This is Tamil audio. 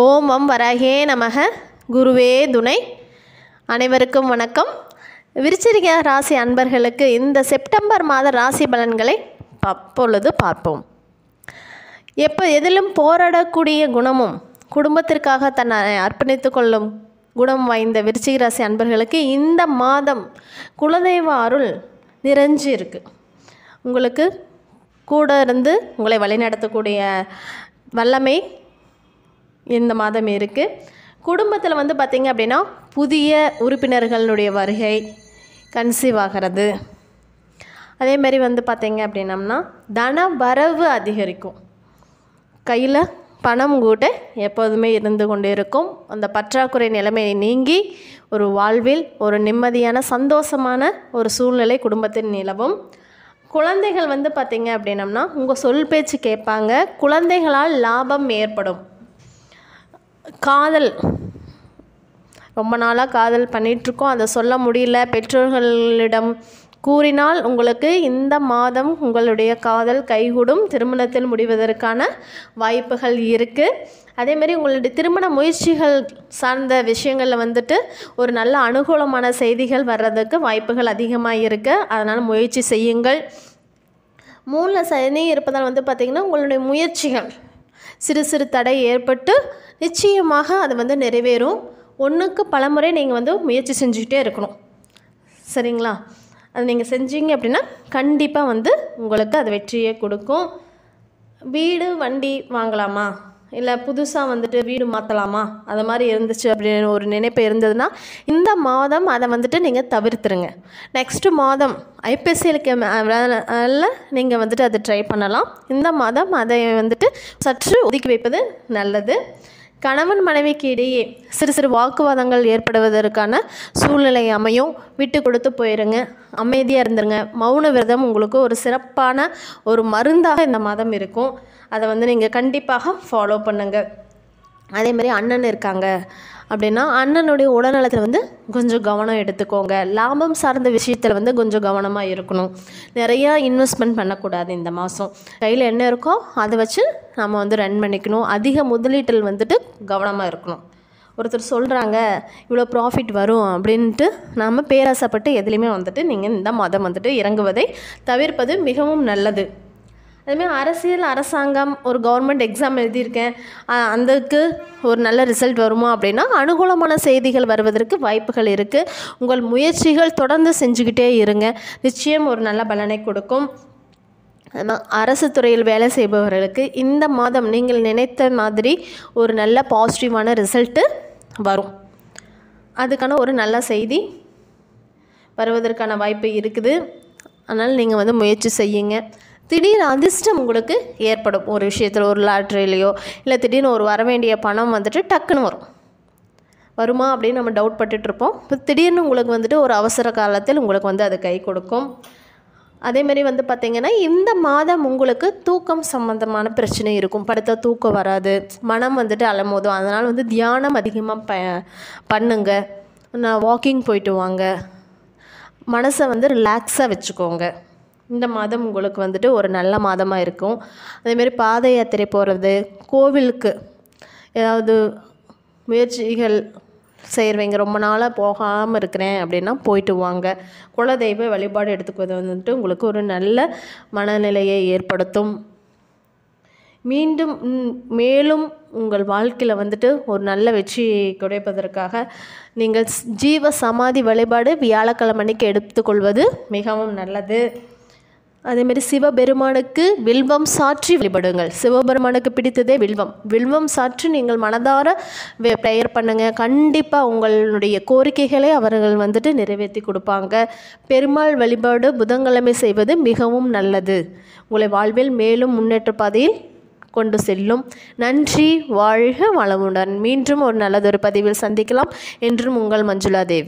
ஓம் வம் வரகே நமக குருவே துணை அனைவருக்கும் வணக்கம் விருச்சிரிக ராசி அன்பர்களுக்கு இந்த செப்டம்பர் மாத ராசி பலன்களை அப்பொழுது பார்ப்போம் எப்போ எதிலும் போராடக்கூடிய குணமும் குடும்பத்திற்காக தன்னை அர்ப்பணித்து கொள்ளும் குணம் வாய்ந்த விருச்சிக ராசி அன்பர்களுக்கு இந்த மாதம் குலதெய்வ அருள் நிறைஞ்சு இருக்குது உங்களுக்கு கூட இருந்து உங்களை வழிநடத்தக்கூடிய வல்லமை இந்த மாதம் இருக்குது குடும்பத்தில் வந்து பார்த்திங்க அப்படின்னா புதிய உறுப்பினர்களுடைய வருகை கன்சீவ் ஆகிறது அதேமாரி வந்து பார்த்திங்க அப்படின்னம்னா தன வரவு அதிகரிக்கும் கையில் பணம் கூட எப்போதுமே இருந்து கொண்டு இருக்கும் அந்த பற்றாக்குறை நிலைமையை நீங்கி ஒரு வாழ்வில் ஒரு நிம்மதியான சந்தோஷமான ஒரு சூழ்நிலை குடும்பத்தில் நிலவும் குழந்தைகள் வந்து பார்த்திங்க அப்படின்னம்னா உங்கள் சொல் பேச்சு கேட்பாங்க குழந்தைகளால் லாபம் ஏற்படும் காதல் ரொம்ப நாளாக காதல் பண்ணிகிட்ருக்கோம் அதை சொல்ல முடியல பெற்றோர்களிடம் கூறினால் உங்களுக்கு இந்த மாதம் உங்களுடைய காதல் கைகூடும் திருமணத்தில் முடிவதற்கான வாய்ப்புகள் இருக்குது அதேமாரி உங்களுடைய திருமண முயற்சிகள் சார்ந்த விஷயங்களில் வந்துட்டு ஒரு நல்ல அனுகூலமான செய்திகள் வர்றதுக்கு வாய்ப்புகள் அதிகமாக இருக்குது அதனால் முயற்சி செய்யுங்கள் மூணில் சனி இருப்பதால் வந்து பார்த்திங்கன்னா உங்களுடைய முயற்சிகள் சிறு சிறு தடை ஏற்பட்டு நிச்சயமாக அது வந்து நிறைவேறும் ஒன்றுக்கு பலமுறை நீங்கள் வந்து முயற்சி செஞ்சுக்கிட்டே இருக்கணும் சரிங்களா அது நீங்கள் செஞ்சீங்க அப்படின்னா கண்டிப்பாக வந்து உங்களுக்கு அது வெற்றியை கொடுக்கும் வீடு வண்டி வாங்கலாமா இல்லை புதுசாக வந்துட்டு வீடு மாற்றலாமா அது மாதிரி இருந்துச்சு அப்படின்னு ஒரு நினைப்பு இருந்ததுன்னா இந்த மாதம் அதை வந்துட்டு நீங்கள் தவிர்த்துருங்க நெக்ஸ்ட்டு மாதம் ஐபிஎஸ்சிலுக்கு மேல நீங்கள் வந்துட்டு அதை ட்ரை பண்ணலாம் இந்த மாதம் அதை வந்துட்டு சற்று ஒதுக்கி வைப்பது நல்லது கணவன் மனைவிக்கு இடையே சிறு சிறு வாக்குவாதங்கள் ஏற்படுவதற்கான சூழ்நிலை அமையும் விட்டு கொடுத்து போயிருங்க அமைதியாக இருந்துருங்க மௌன விரதம் உங்களுக்கு ஒரு சிறப்பான ஒரு மருந்தாக இந்த மாதம் இருக்கும் அதை வந்து நீங்கள் கண்டிப்பாக ஃபாலோ பண்ணுங்கள் அதேமாதிரி அண்ணன் இருக்காங்க அப்படின்னா அண்ணனுடைய உடல்நலத்தில் வந்து கொஞ்சம் கவனம் எடுத்துக்கோங்க லாபம் சார்ந்த விஷயத்தில் வந்து கொஞ்சம் கவனமாக இருக்கணும் நிறையா இன்வெஸ்ட்மெண்ட் பண்ணக்கூடாது இந்த மாதம் கையில் என்ன இருக்கோ அதை வச்சு நம்ம வந்து ரன் பண்ணிக்கணும் அதிக முதலீட்டில் வந்துட்டு கவனமாக இருக்கணும் ஒருத்தர் சொல்கிறாங்க இவ்வளோ ப்ராஃபிட் வரும் அப்படின்ட்டு நாம் பேராசைப்பட்டு எதுலேயுமே வந்துட்டு நீங்கள் இந்த மதம் வந்துட்டு இறங்குவதை தவிர்ப்பது மிகவும் நல்லது அதுமாதிரி அரசியல் அரசாங்கம் ஒரு கவர்மெண்ட் எக்ஸாம் எழுதியிருக்கேன் அதுக்கு ஒரு நல்ல ரிசல்ட் வருமா அப்படின்னா அனுகூலமான செய்திகள் வருவதற்கு வாய்ப்புகள் இருக்குது உங்கள் முயற்சிகள் தொடர்ந்து செஞ்சுக்கிட்டே இருங்க நிச்சயம் ஒரு நல்ல பலனை கொடுக்கும் அரசு துறையில் வேலை செய்பவர்களுக்கு இந்த மாதம் நீங்கள் நினைத்த மாதிரி ஒரு நல்ல பாசிட்டிவான ரிசல்ட்டு வரும் அதுக்கான ஒரு நல்ல செய்தி வருவதற்கான வாய்ப்பு இருக்குது அதனால் நீங்கள் வந்து முயற்சி செய்யுங்க திடீர் அதிர்ஷ்டம் உங்களுக்கு ஏற்படும் ஒரு விஷயத்தில் ஒரு லாட்ரிலேயோ இல்லை திடீர்னு ஒரு வர வேண்டிய பணம் வந்துட்டு டக்குன்னு வரும் வருமா அப்படின்னு நம்ம டவுட் பட்டுட்ருப்போம் இப்போ திடீர்னு உங்களுக்கு வந்துட்டு ஒரு அவசர காலத்தில் உங்களுக்கு வந்து அது கை கொடுக்கும் அதேமாரி வந்து பார்த்திங்கன்னா இந்த மாதம் உங்களுக்கு தூக்கம் சம்மந்தமான பிரச்சனை இருக்கும் படுத்த தூக்கம் வராது மனம் வந்துட்டு அலமோதும் அதனால் வந்து தியானம் அதிகமாக ப பண்ணுங்க நான் வாக்கிங் போயிட்டு வாங்க மனசை வந்து ரிலாக்ஸாக வச்சுக்கோங்க இந்த மாதம் உங்களுக்கு வந்துட்டு ஒரு நல்ல மாதமாக இருக்கும் அதேமாரி பாத யாத்திரை போகிறது கோவிலுக்கு ஏதாவது முயற்சிகள் செய்கிறவங்க ரொம்ப நாளாக போகாமல் இருக்கிறேன் அப்படின்னா போயிட்டு வாங்க குலதெய்வ வழிபாடு எடுத்துக்குவது வந்துட்டு உங்களுக்கு ஒரு நல்ல மனநிலையை ஏற்படுத்தும் மீண்டும் மேலும் உங்கள் வாழ்க்கையில் வந்துட்டு ஒரு நல்ல வெற்றி கிடைப்பதற்காக நீங்கள் ஜீவ சமாதி வழிபாடு வியாழக்கிழமை அன்னைக்கு எடுத்துக்கொள்வது மிகவும் நல்லது அதேமாரி சிவபெருமானுக்கு வில்வம் சாற்றி வழிபடுங்கள் சிவபெருமானுக்கு பிடித்ததே வில்வம் வில்வம் சாற்றி நீங்கள் மனதார ப்ரேயர் பண்ணுங்கள் கண்டிப்பாக உங்களுடைய கோரிக்கைகளை அவர்கள் வந்துட்டு நிறைவேற்றி கொடுப்பாங்க பெருமாள் வழிபாடு புதன்கிழமை செய்வது மிகவும் நல்லது உங்களை வாழ்வில் மேலும் முன்னேற்ற பாதையில் கொண்டு செல்லும் நன்றி வாழ்க வளமுடன் மீண்டும் ஒரு நல்லதொரு பதிவில் சந்திக்கலாம் என்றும் உங்கள் மஞ்சுளா தேவி